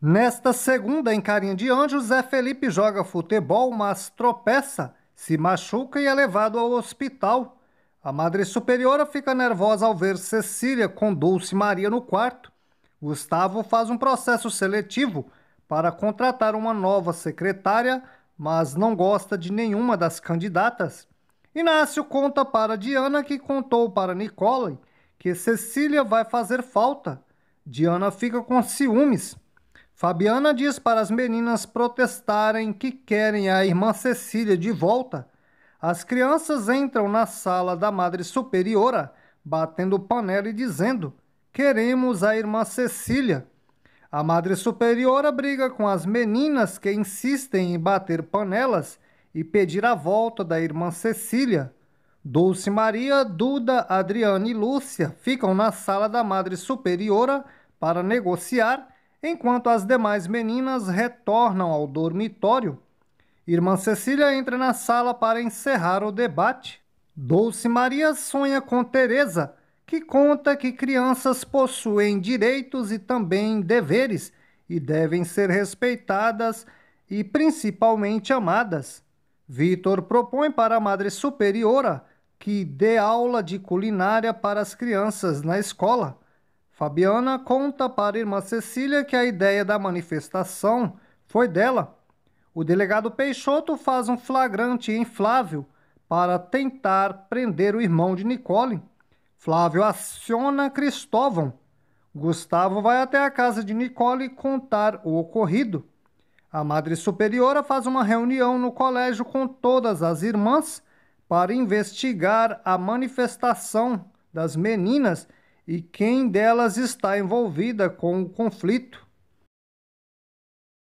Nesta segunda, em Carinha de Anjos, Zé Felipe joga futebol, mas tropeça, se machuca e é levado ao hospital. A Madre Superiora fica nervosa ao ver Cecília com Dulce Maria no quarto. Gustavo faz um processo seletivo para contratar uma nova secretária, mas não gosta de nenhuma das candidatas. Inácio conta para Diana que contou para Nicole que Cecília vai fazer falta. Diana fica com ciúmes Fabiana diz para as meninas protestarem que querem a irmã Cecília de volta. As crianças entram na sala da Madre Superiora, batendo panela e dizendo: Queremos a irmã Cecília. A Madre Superiora briga com as meninas que insistem em bater panelas e pedir a volta da irmã Cecília. Dulce Maria, Duda, Adriana e Lúcia ficam na sala da Madre Superiora para negociar Enquanto as demais meninas retornam ao dormitório, Irmã Cecília entra na sala para encerrar o debate. Dulce Maria sonha com Teresa, que conta que crianças possuem direitos e também deveres e devem ser respeitadas e principalmente amadas. Vitor propõe para a Madre Superiora que dê aula de culinária para as crianças na escola. Fabiana conta para irmã Cecília que a ideia da manifestação foi dela. O delegado Peixoto faz um flagrante em Flávio para tentar prender o irmão de Nicole. Flávio aciona Cristóvão. Gustavo vai até a casa de Nicole contar o ocorrido. A Madre Superiora faz uma reunião no colégio com todas as irmãs para investigar a manifestação das meninas e quem delas está envolvida com o conflito